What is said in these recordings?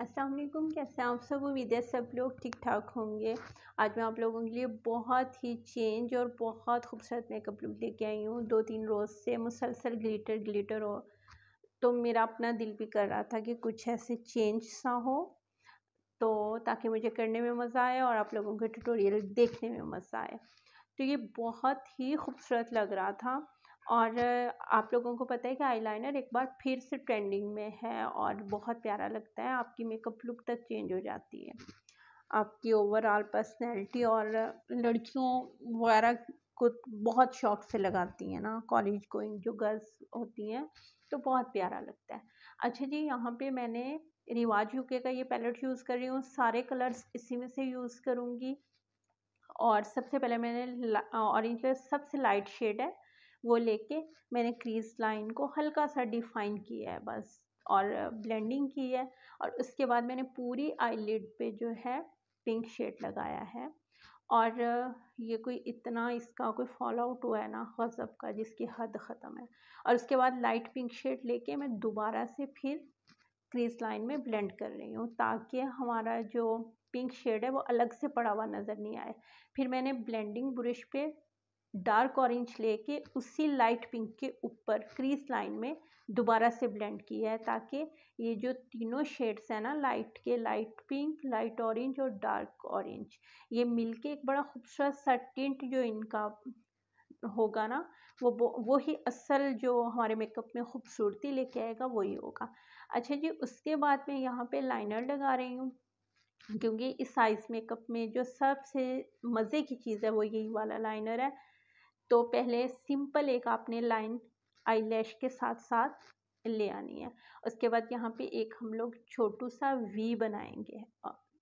अस्सलाम कैसे हैं आप सब उम्मीद है सब लोग ठीक ठाक होंगे आज मैं आप लोगों के लिए बहुत ही चेंज और बहुत खूबसूरत मेकअप लुक लेके आई हूँ दो तीन रोज़ से मुसलसल ग्लिटर ग्लिटर हो तो मेरा अपना दिल भी कर रहा था कि कुछ ऐसे चेंज सा हो तो ताकि मुझे करने में मज़ा आए और आप लोगों के ट्यूटोरियल देखने में मज़ा आए तो ये बहुत ही खूबसूरत लग रहा था और आप लोगों को पता है कि आईलाइनर एक बार फिर से ट्रेंडिंग में है और बहुत प्यारा लगता है आपकी मेकअप लुक तक चेंज हो जाती है आपकी ओवरऑल पर्सनैलिटी और लड़कियों वगैरह को बहुत शौक से लगाती हैं ना कॉलेज गोइंग जो गर्ल्स होती हैं तो बहुत प्यारा लगता है अच्छा जी यहाँ पे मैंने रिवाज यूके का ये पैलेट यूज़ कर रही हूँ सारे कलर्स इसी में से यूज़ करूँगी और सबसे पहले मैंने ऑरेंज कलर सबसे लाइट शेड है वो लेके मैंने क्रीज लाइन को हल्का सा डिफ़ाइन किया है बस और ब्लेंडिंग की है और उसके बाद मैंने पूरी आईलिड पे जो है पिंक शेड लगाया है और ये कोई इतना इसका कोई फॉल आउट हुआ है ना गज़ब का जिसकी हद ख़त्म है और उसके बाद लाइट पिंक शेड लेके मैं दोबारा से फिर क्रीज लाइन में ब्लेंड कर रही हूँ ताकि हमारा जो पिंक शेड है वो अलग से पड़ा हुआ नज़र नहीं आए फिर मैंने ब्लेंडिंग ब्रश पे डार्क ऑरेंज लेके उसी लाइट पिंक के ऊपर क्रीज लाइन में दोबारा से ब्लेंड किया है ताकि ये जो तीनों शेड्स हैं ना लाइट के लाइट पिंक लाइट ऑरेंज और डार्क ऑरेंज ये मिलके एक बड़ा खूबसूरत सा टिंट जो इनका होगा ना वो वो ही असल जो हमारे मेकअप में खूबसूरती लेके आएगा वही होगा अच्छा जी उसके बाद में यहाँ पे लाइनर लगा रही हूँ क्योंकि इस साइज़ मेकअप में जो सबसे मज़े की चीज़ है वो यही वाला लाइनर है तो पहले सिंपल एक आपने लाइन आई के साथ साथ ले आनी है उसके बाद यहाँ पे एक हम लोग छोटू सा वी बनाएंगे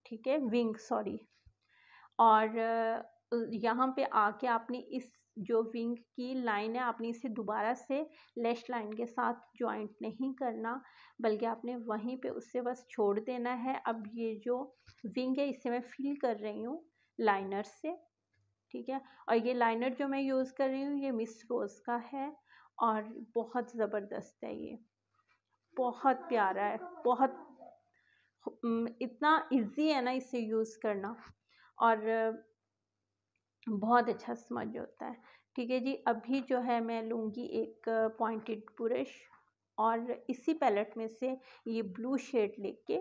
ठीक है विंग सॉरी और यहाँ पे आके आपने इस जो विंग की लाइन है आपने इसे दोबारा से लेश लाइन के साथ जॉइंट नहीं करना बल्कि आपने वहीं पे उससे बस छोड़ देना है अब ये जो विंग है इसे मैं फिल कर रही हूँ लाइनर से ठीक है और ये लाइनर जो मैं यूज़ कर रही हूँ ये मिस रोज़ का है और बहुत ज़बरदस्त है ये बहुत प्यारा है बहुत इतना इजी है ना इसे यूज़ करना और बहुत अच्छा स्मज होता है ठीक है जी अभी जो है मैं लूँगी एक पॉइंटेड ब्रश और इसी पैलेट में से ये ब्लू शेड लेके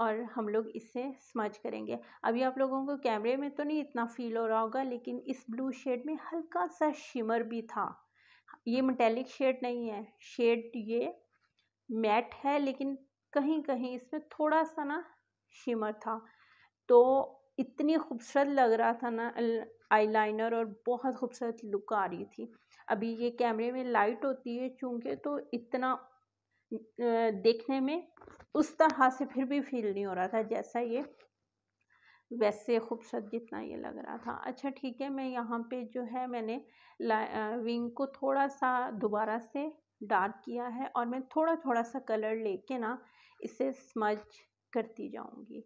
और हम लोग इसे स्मज करेंगे अभी आप लोगों को कैमरे में तो नहीं इतना फील हो रहा होगा लेकिन इस ब्लू शेड में हल्का सा शिमर भी था ये मटेलिक शेड नहीं है शेड ये मैट है लेकिन कहीं कहीं इसमें थोड़ा सा ना शिमर था तो इतनी खूबसूरत लग रहा था ना आईलाइनर और बहुत खूबसूरत लुक आ रही थी अभी ये कैमरे में लाइट होती है चूँकि तो इतना देखने में उस तरह से फिर भी फील नहीं हो रहा था जैसा ये वैसे खूबसूरत जितना ये लग रहा था अच्छा ठीक है मैं यहाँ पे जो है मैंने विंग को थोड़ा सा दोबारा से डार्क किया है और मैं थोड़ा थोड़ा सा कलर लेके ना इसे स्मज करती जाऊँगी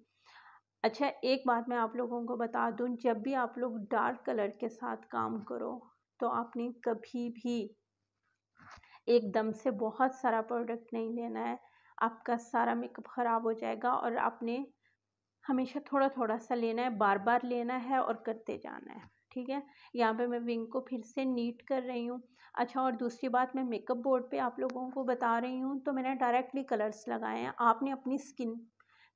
अच्छा एक बात मैं आप लोगों को बता दूँ जब भी आप लोग डार्क कलर के साथ काम करो तो आपने कभी भी एकदम से बहुत सारा प्रोडक्ट नहीं लेना है आपका सारा मेकअप ख़राब हो जाएगा और आपने हमेशा थोड़ा थोड़ा सा लेना है बार बार लेना है और करते जाना है ठीक है यहाँ पे मैं विंग को फिर से नीट कर रही हूँ अच्छा और दूसरी बात मैं मेकअप बोर्ड पे आप लोगों को बता रही हूँ तो मैंने डायरेक्टली कलर्स लगाए हैं आपने अपनी स्किन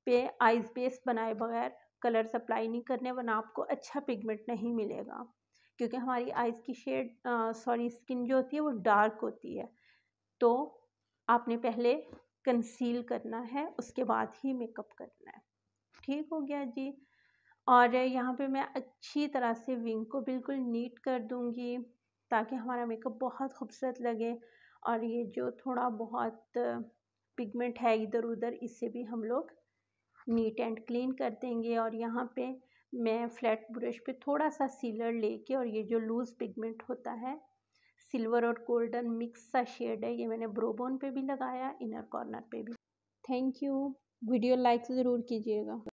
पे आइज बेस बनाए बगैर कलर्स अप्लाई नहीं करने वरना आपको अच्छा पिगमेंट नहीं मिलेगा क्योंकि हमारी आइज़ की शेड सॉरी स्किन जो होती है वो डार्क होती है तो आपने पहले कंसील करना है उसके बाद ही मेकअप करना है ठीक हो गया जी और यहाँ पे मैं अच्छी तरह से विंग को बिल्कुल नीट कर दूँगी ताकि हमारा मेकअप बहुत खूबसूरत लगे और ये जो थोड़ा बहुत पिगमेंट है इधर उधर इससे भी हम लोग नीट एंड क्लीन कर देंगे और यहाँ पे मैं फ्लैट ब्रश पे थोड़ा सा सीलर लेके और ये जो लूज़ पिगमेंट होता है सिल्वर और गोल्डन मिक्स सा शेड है ये मैंने ब्रोबोन पे भी लगाया इनर कॉर्नर पे भी थैंक यू वीडियो लाइक तो ज़रूर कीजिएगा